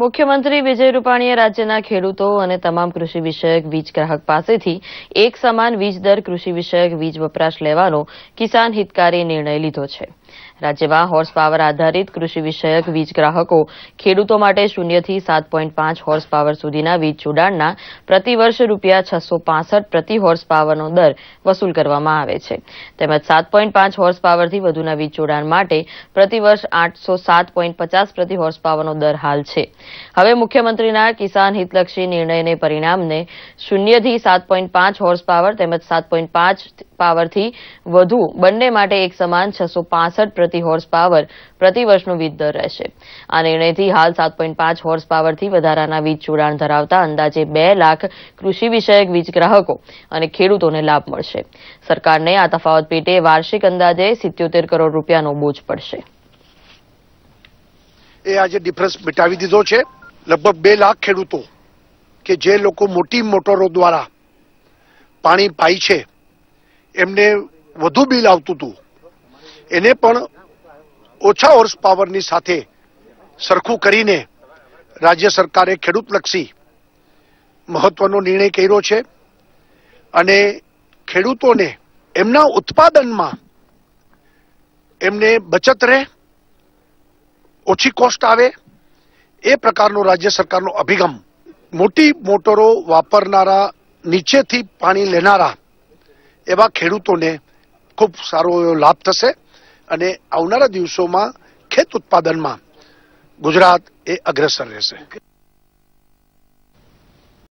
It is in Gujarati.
મુખ્યમંત્રી વિજય રૂપાણીએ રાજ્યના ખેડૂતો અને તમામ કૃષિ વિષયક વીજ ગ્રાહક પાસેથી એક સમાન વીજ દર કૃષિ વિષયક વીજ વપરાશ લેવાનો કિસાન હિતકારી નિર્ણય લીધો છે રાજ્યમાં હોર્સ પાવર આધારિત કૃષિ વિષયક વીજ ગ્રાહકો ખેડૂતો માટે શૂન્યથી સાત પોઈન્ટ પાંચ હોર્સ પાવર સુધીના વીજ જોડાણના પ્રતિવર્ષ રૂપિયા છસો પાસઠ પ્રતિ હોર્સ પાવરનો દર વસૂલ કરવામાં આવે છે તેમજ સાત પોઈન્ટ પાંચ હોર્સ પાવરથી વધુના વીજ જોડાણ માટે પ્રતિવર્ષ આઠસો સાત પોઈન્ટ પચાસ પ્રતિ હોર્સ પાવરનો દર હાલ છે હવે મુખ્યમંત્રીના કિસાન હિતલક્ષી નિર્ણયને પરિણામને શૂન્યથી સાત પોઈન્ટ પાંચ હોર્સ પાવર તેમજ સાત પોઈન્ટ પાંચ પાવરથી વધુ બંને માટે એક સમાન છસો પાસઠ પ્રતિ હોર્સ પાવર પ્રતિ વર્ષનો વીજ દર રહેશે આ નિર્ણયથી હાલ સાત પોઈન્ટ પાંચ હોર્સ પાવરથી વધારાના વીજ જોડાણ ધરાવતા અંદાજે બે લાખ કૃષિ વિષયક વીજ ગ્રાહકો અને ખેડૂતોને લાભ મળશે સરકારને આ તફાવત પેટે વાર્ષિક અંદાજે સિત્યોતેર કરોડ રૂપિયાનો બોજ પડશે એ આજે ડિફરન્સ મિટાવી દીધો છે લગભગ બે લાખ ખેડૂતો કે જે લોકો મોટી મોટરો દ્વારા પાણી પાય છે એમને વધુ બિલ આવતું હતું એને પણ ઓછા હોર્સ પાવરની સાથે સરખું કરીને રાજ્ય સરકારે ખેડૂતલક્ષી મહત્વનો નિર્ણય કર્યો છે અને ખેડૂતોને એમના ઉત્પાદનમાં એમને બચત રહે ઓછી કોસ્ટ આવે એ પ્રકારનો રાજ્ય સરકારનો અભિગમ મોટી મોટરો વાપરનારા નીચેથી પાણી લેનારા એવા ખેડૂતોને ખૂબ સારો એવો લાભ થશે અને આવનારા દિવસોમાં ખેત ઉત્પાદનમાં ગુજરાત એ અગ્રેસર રહેશે